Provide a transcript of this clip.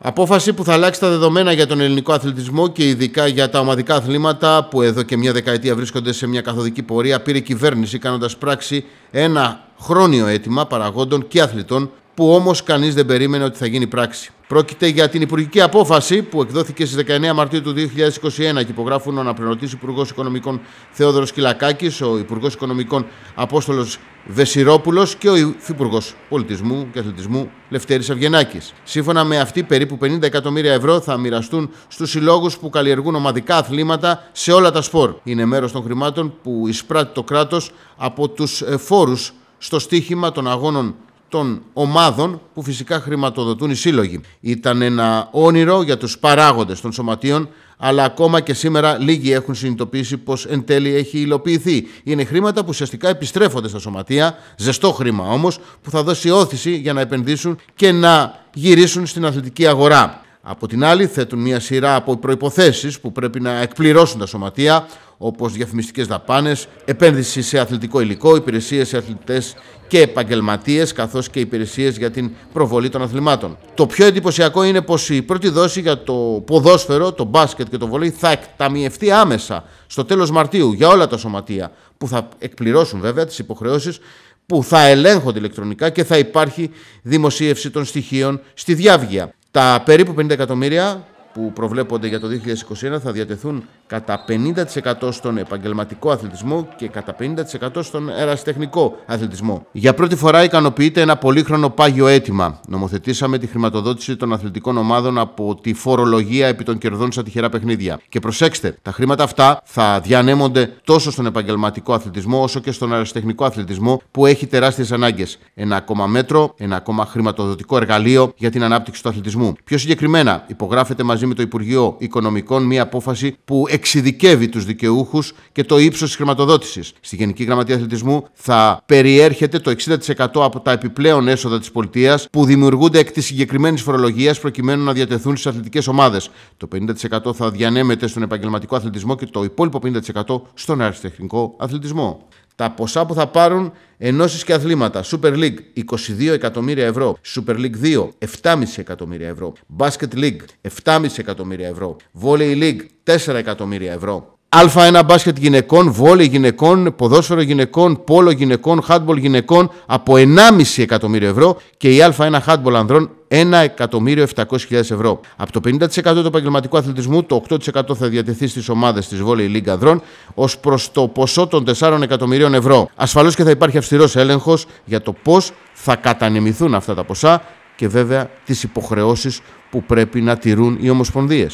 Απόφαση που θα αλλάξει τα δεδομένα για τον ελληνικό αθλητισμό και ειδικά για τα ομαδικά αθλήματα που εδώ και μια δεκαετία βρίσκονται σε μια καθοδική πορεία πήρε η κυβέρνηση κάνοντας πράξη ένα χρόνιο αίτημα παραγόντων και αθλητών που όμως κανείς δεν περίμενε ότι θα γίνει πράξη. Πρόκειται για την Υπουργική Απόφαση που εκδόθηκε στις 19 Μαρτίου του 2021 και υπογράφουν ο αναπληρωτής Υπουργός Οικονομικών Θεόδωρος Κυλακάκης, ο Υπουργός Οικονομικών Απόστολος Βεσιρόπουλος και ο Υφυπουργός Πολιτισμού και Αθλητισμού Λευτέρης Αυγενάκης. Σύμφωνα με αυτή, περίπου 50 εκατομμύρια ευρώ θα μοιραστούν στους συλλόγους που καλλιεργούν ομαδικά αθλήματα σε όλα τα σπορ. Είναι μέρος των χρημάτων που εισπράττει το κράτος από τους ε, φόρους στο στίχημα των αγώνων των ομάδων που φυσικά χρηματοδοτούν οι σύλλογοι. Ήταν ένα όνειρο για τους παράγοντες των σωματείων, αλλά ακόμα και σήμερα λίγοι έχουν συνειδητοποιήσει πως εν τέλει έχει υλοποιηθεί. Είναι χρήματα που ουσιαστικά επιστρέφονται στα σωματεία, ζεστό χρήμα όμως, που θα δώσει όθηση για να επενδύσουν και να γυρίσουν στην αθλητική αγορά. Από την άλλη θέτουν μια σειρά από προϋποθέσεις που πρέπει να εκπληρώσουν τα σωματεία όπως διαφημιστικές δαπάνες, επένδυση σε αθλητικό υλικό, υπηρεσίες σε αθλητές και επαγγελματίες, καθώς και υπηρεσίες για την προβολή των αθλημάτων. Το πιο εντυπωσιακό είναι πως η πρώτη δόση για το ποδόσφαιρο, το μπάσκετ και το βολή θα εκταμιευτεί άμεσα στο τέλος Μαρτίου για όλα τα σωματεία, που θα εκπληρώσουν βέβαια τις υποχρεώσεις που θα ελέγχονται ηλεκτρονικά και θα υπάρχει δημοσίευση των στοιχείων στη διάβγεια. Τα περίπου 50 εκατομμύρια που προβλέπονται για το 2021 θα διατεθούν κατά 50% στον επαγγελματικό αθλητισμό και κατά 50% στον ερασιτεχνικό αθλητισμό. Για πρώτη φορά ικανοποιείται ένα πολύχρονο πάγιο αίτημα. Νομοθετήσαμε τη χρηματοδότηση των αθλητικών ομάδων από τη φορολογία επί των κερδών στα τυχερά παιχνίδια. Και προσέξτε, τα χρήματα αυτά θα διανέμονται τόσο στον επαγγελματικό αθλητισμό όσο και στον αεραστεχνικό αθλητισμό που έχει τεράστιες ανάγκες. Ένα ακόμα μέτρο, ένα ακόμα χρηματοδοτικό εργαλείο για την ανάπτυξη του αθλητισμού. Πιο συγκεκριμένα, υπογράφεται μαζί με το Υπουργείο Οικονομικών μία απόφαση που εξειδικεύει τους δικαιούχους και το ύψος της χρηματοδότησης. Στη Γενική Γραμματεία Αθλητισμού θα περιέρχεται το 60% από τα επιπλέον έσοδα της πολιτείας που δημιουργούνται εκ της συγκεκριμένης φορολογίας προκειμένου να διατεθούν στις αθλητικές ομάδες. Το 50% θα διανέμεται στον επαγγελματικό αθλητισμό και το υπόλοιπο 50% στον αριστεχνικό αθλητισμό τα ποσά που θα πάρουν ενώσεις και αθλήματα. Super League 22 εκατομμύρια ευρώ. Super League 2 7,5 εκατομμύρια ευρώ. Basket League 7,5 εκατομμύρια ευρώ. Volley League 4 εκατομμύρια ευρώ. Α1 μπάσκετ γυναικών, βόλε γυναικών, ποδόσφαιρο γυναικών, πόλο γυναικών, χάτμπολ γυναικών από 1,5 εκατομμύριο ευρώ και η Α1 χάτμπολ ανδρών 1.700.000 ευρώ. Από το 50% του επαγγελματικού αθλητισμού, το 8% θα διατεθεί στις ομάδες της Βόλεϊ Λίγκα Ανδρών ως προς το ποσό των 4 εκατομμυρίων ευρώ. Ασφαλώς και θα υπάρχει αυστηρός έλεγχος για το πώς θα κατανεμηθούν αυτά τα ποσά και βέβαια τις υποχρεώσεις που πρέπει να τηρούν οι ομοσπονδίες.